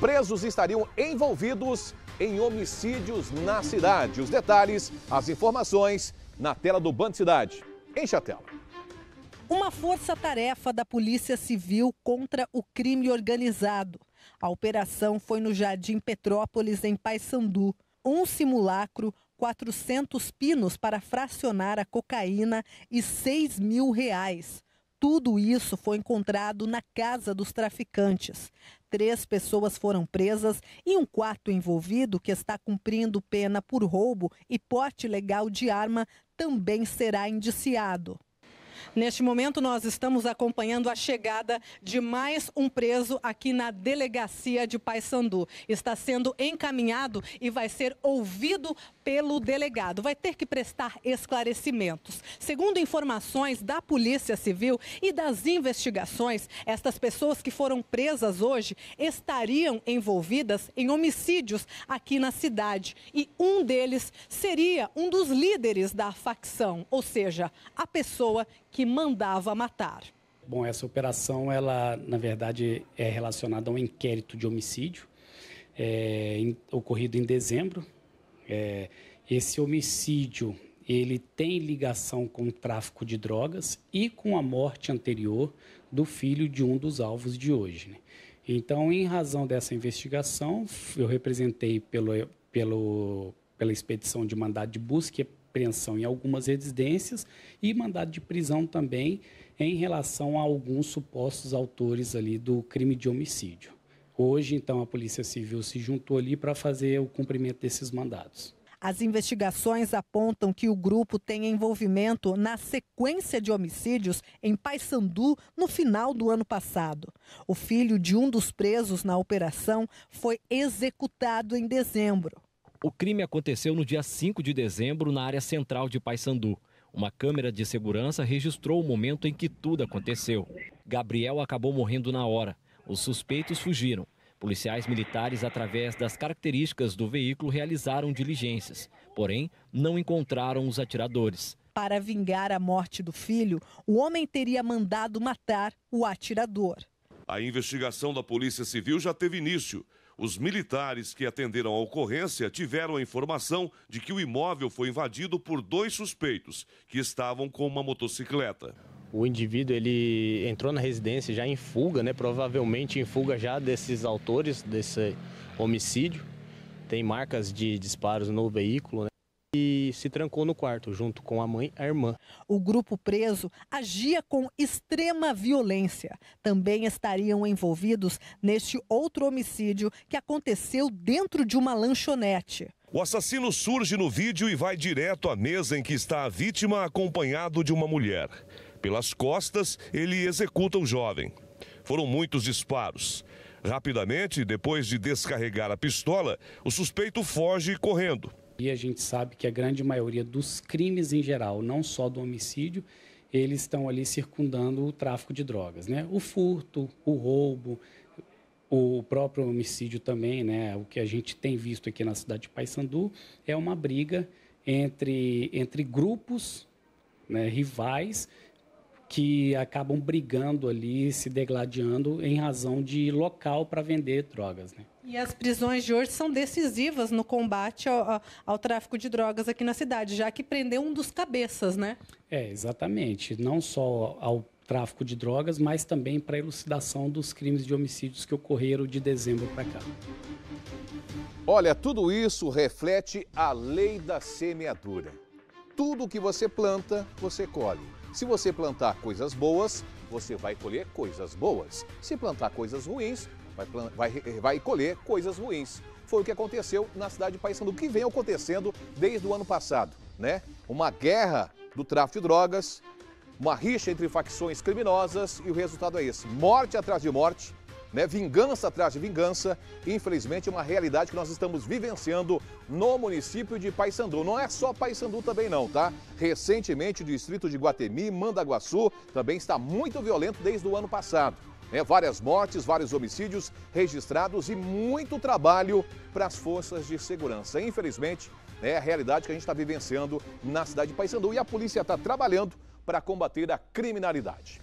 presos estariam envolvidos em homicídios na cidade. Os detalhes, as informações, na tela do Band Cidade. Enche a tela. Uma força-tarefa da Polícia Civil contra o crime organizado. A operação foi no Jardim Petrópolis, em Paysandu. Um simulacro, 400 pinos para fracionar a cocaína e 6 mil reais. Tudo isso foi encontrado na casa dos traficantes. Três pessoas foram presas e um quarto envolvido, que está cumprindo pena por roubo e porte legal de arma, também será indiciado. Neste momento, nós estamos acompanhando a chegada de mais um preso aqui na delegacia de Paysandu. Está sendo encaminhado e vai ser ouvido pelo delegado. Vai ter que prestar esclarecimentos. Segundo informações da Polícia Civil e das investigações, estas pessoas que foram presas hoje estariam envolvidas em homicídios aqui na cidade. E um deles seria um dos líderes da facção, ou seja, a pessoa que que mandava matar. Bom, essa operação, ela, na verdade, é relacionada a um inquérito de homicídio é, em, ocorrido em dezembro. É, esse homicídio, ele tem ligação com o tráfico de drogas e com a morte anterior do filho de um dos alvos de hoje. Né? Então, em razão dessa investigação, eu representei pelo, pelo, pela expedição de mandado de busca apreensão em algumas residências e mandado de prisão também em relação a alguns supostos autores ali do crime de homicídio. Hoje, então, a Polícia Civil se juntou ali para fazer o cumprimento desses mandados. As investigações apontam que o grupo tem envolvimento na sequência de homicídios em Paysandu no final do ano passado. O filho de um dos presos na operação foi executado em dezembro. O crime aconteceu no dia 5 de dezembro na área central de Paysandu. Uma câmera de segurança registrou o momento em que tudo aconteceu. Gabriel acabou morrendo na hora. Os suspeitos fugiram. Policiais militares, através das características do veículo, realizaram diligências, porém não encontraram os atiradores. Para vingar a morte do filho, o homem teria mandado matar o atirador. A investigação da Polícia Civil já teve início. Os militares que atenderam a ocorrência tiveram a informação de que o imóvel foi invadido por dois suspeitos que estavam com uma motocicleta. O indivíduo ele entrou na residência já em fuga, né? Provavelmente em fuga já desses autores desse homicídio. Tem marcas de disparos no veículo. Né? e se trancou no quarto junto com a mãe e a irmã. O grupo preso agia com extrema violência. Também estariam envolvidos neste outro homicídio que aconteceu dentro de uma lanchonete. O assassino surge no vídeo e vai direto à mesa em que está a vítima acompanhado de uma mulher. Pelas costas, ele executa o jovem. Foram muitos disparos. Rapidamente, depois de descarregar a pistola, o suspeito foge correndo. E a gente sabe que a grande maioria dos crimes em geral, não só do homicídio, eles estão ali circundando o tráfico de drogas, né? O furto, o roubo, o próprio homicídio também, né? O que a gente tem visto aqui na cidade de Paysandu é uma briga entre, entre grupos né, rivais que acabam brigando ali, se degladiando em razão de local para vender drogas. Né? E as prisões de hoje são decisivas no combate ao, ao, tráfico de drogas aqui na cidade, já que prendeu um dos cabeças, né? É, exatamente. Não só ao tráfico de drogas, mas também para a elucidação dos crimes de homicídios que ocorreram de dezembro para cá. Olha, tudo isso reflete a lei da semeadura. Tudo que você planta, você colhe. Se você plantar coisas boas, você vai colher coisas boas. Se plantar coisas ruins, vai, vai, vai colher coisas ruins. Foi o que aconteceu na cidade de Paissandu que vem acontecendo desde o ano passado, né? Uma guerra do tráfico de drogas, uma rixa entre facções criminosas e o resultado é esse: morte atrás de morte, né? Vingança atrás de vingança, infelizmente, é uma realidade que nós estamos vivenciando no município de Paysandu. Não é só Paysandu também não, tá? Recentemente, o distrito de Guatemi, Mandaguaçu, também está muito violento desde o ano passado. Né? Várias mortes, vários homicídios registrados e muito trabalho para as forças de segurança. Infelizmente, é a realidade que a gente está vivenciando na cidade de Paysandu e a polícia está trabalhando para combater a criminalidade.